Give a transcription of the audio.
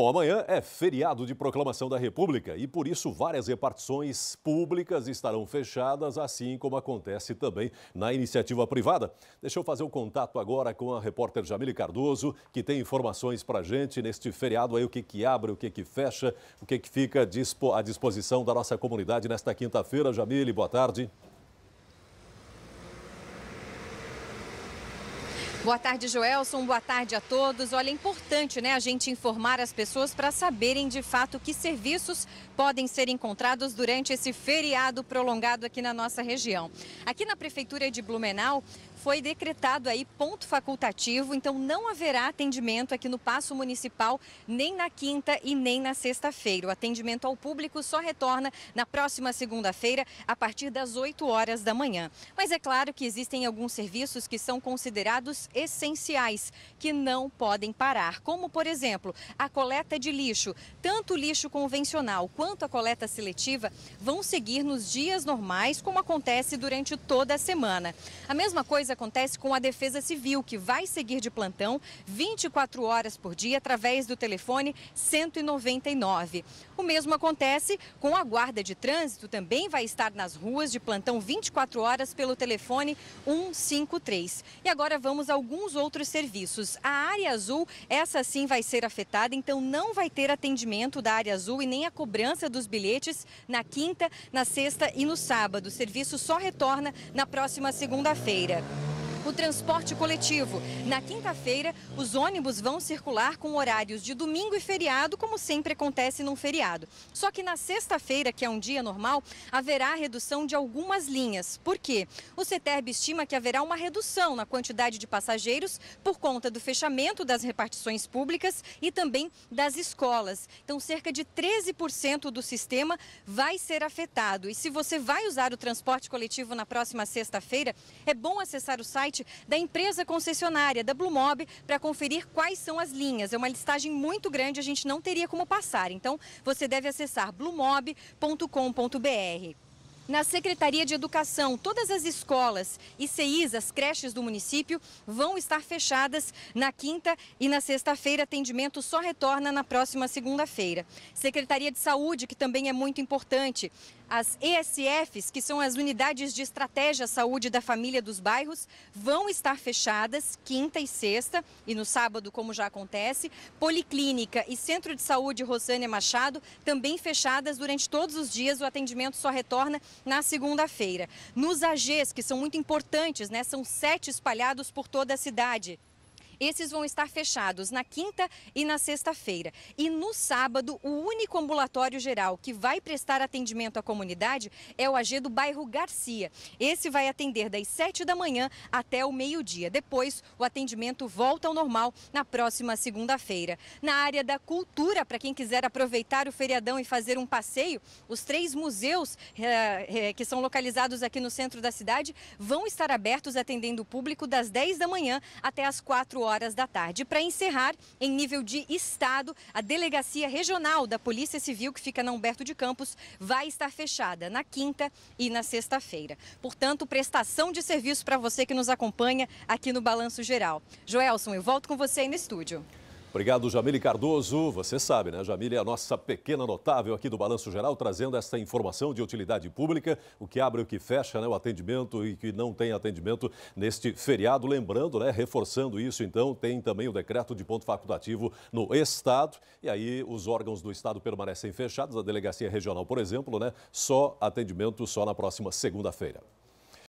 Bom, amanhã é feriado de proclamação da República e por isso várias repartições públicas estarão fechadas, assim como acontece também na iniciativa privada. Deixa eu fazer o um contato agora com a repórter Jamile Cardoso, que tem informações para gente neste feriado aí, o que que abre, o que que fecha, o que que fica à disposição da nossa comunidade nesta quinta-feira. Jamile, boa tarde. Boa tarde, Joelson. Boa tarde a todos. Olha, é importante né, a gente informar as pessoas para saberem de fato que serviços podem ser encontrados durante esse feriado prolongado aqui na nossa região. Aqui na Prefeitura de Blumenau, foi decretado aí ponto facultativo, então não haverá atendimento aqui no Paço Municipal nem na quinta e nem na sexta-feira. O atendimento ao público só retorna na próxima segunda-feira, a partir das 8 horas da manhã. Mas é claro que existem alguns serviços que são considerados essenciais que não podem parar, como, por exemplo, a coleta de lixo. Tanto o lixo convencional quanto a coleta seletiva vão seguir nos dias normais, como acontece durante toda a semana. A mesma coisa acontece com a Defesa Civil, que vai seguir de plantão 24 horas por dia através do telefone 199. O mesmo acontece com a Guarda de Trânsito, também vai estar nas ruas de plantão 24 horas pelo telefone 153. E agora vamos ao alguns outros serviços. A área azul, essa sim vai ser afetada, então não vai ter atendimento da área azul e nem a cobrança dos bilhetes na quinta, na sexta e no sábado. O serviço só retorna na próxima segunda-feira o transporte coletivo. Na quinta-feira, os ônibus vão circular com horários de domingo e feriado, como sempre acontece num feriado. Só que na sexta-feira, que é um dia normal, haverá redução de algumas linhas. Por quê? O CETERB estima que haverá uma redução na quantidade de passageiros por conta do fechamento das repartições públicas e também das escolas. Então, cerca de 13% do sistema vai ser afetado. E se você vai usar o transporte coletivo na próxima sexta-feira, é bom acessar o site site da empresa concessionária, da Blumob, para conferir quais são as linhas. É uma listagem muito grande, a gente não teria como passar. Então, você deve acessar blumob.com.br. Na Secretaria de Educação, todas as escolas e CIs, as creches do município, vão estar fechadas na quinta e na sexta-feira. Atendimento só retorna na próxima segunda-feira. Secretaria de Saúde, que também é muito importante. As ESFs, que são as Unidades de Estratégia Saúde da Família dos Bairros, vão estar fechadas quinta e sexta, e no sábado, como já acontece. Policlínica e Centro de Saúde Rosânia Machado também fechadas durante todos os dias. O atendimento só retorna na segunda-feira. Nos AGs, que são muito importantes, né? São sete espalhados por toda a cidade. Esses vão estar fechados na quinta e na sexta-feira. E no sábado, o único ambulatório geral que vai prestar atendimento à comunidade é o AG do bairro Garcia. Esse vai atender das 7 da manhã até o meio-dia. Depois, o atendimento volta ao normal na próxima segunda-feira. Na área da cultura, para quem quiser aproveitar o feriadão e fazer um passeio, os três museus é, é, que são localizados aqui no centro da cidade vão estar abertos atendendo o público das 10 da manhã até as 4 horas horas da tarde. Para encerrar, em nível de estado, a delegacia regional da Polícia Civil, que fica na Humberto de Campos, vai estar fechada na quinta e na sexta-feira. Portanto, prestação de serviço para você que nos acompanha aqui no Balanço Geral. Joelson, eu volto com você aí no estúdio. Obrigado, Jamile Cardoso. Você sabe, né? Jamile é a nossa pequena notável aqui do Balanço Geral, trazendo esta informação de utilidade pública, o que abre, o que fecha, né? O atendimento e que não tem atendimento neste feriado. Lembrando, né? Reforçando isso, então, tem também o decreto de ponto facultativo no Estado. E aí, os órgãos do Estado permanecem fechados. A Delegacia Regional, por exemplo, né? Só atendimento só na próxima segunda-feira.